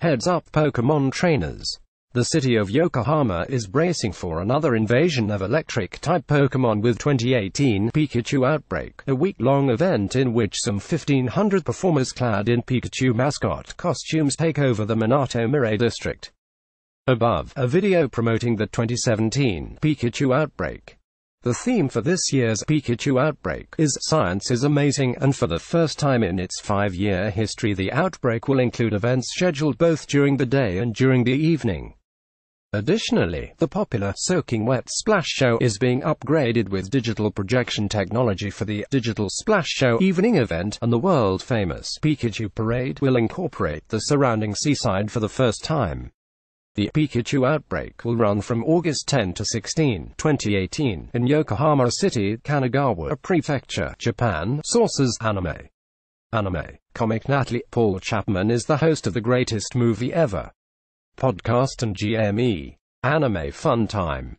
Heads up Pokemon trainers. The city of Yokohama is bracing for another invasion of electric-type Pokemon with 2018 Pikachu Outbreak, a week-long event in which some 1,500 performers clad in Pikachu mascot costumes take over the Minato Mirai district. Above, a video promoting the 2017 Pikachu Outbreak. The theme for this year's Pikachu outbreak is Science is Amazing, and for the first time in its five year history, the outbreak will include events scheduled both during the day and during the evening. Additionally, the popular Soaking Wet Splash Show is being upgraded with digital projection technology for the Digital Splash Show evening event, and the world famous Pikachu Parade will incorporate the surrounding seaside for the first time. The Pikachu outbreak will run from August 10 to 16, 2018, in Yokohama City, Kanagawa Prefecture, Japan. Sources Anime. Anime. Comic Natalie Paul Chapman is the host of the greatest movie ever. Podcast and GME. Anime Fun Time.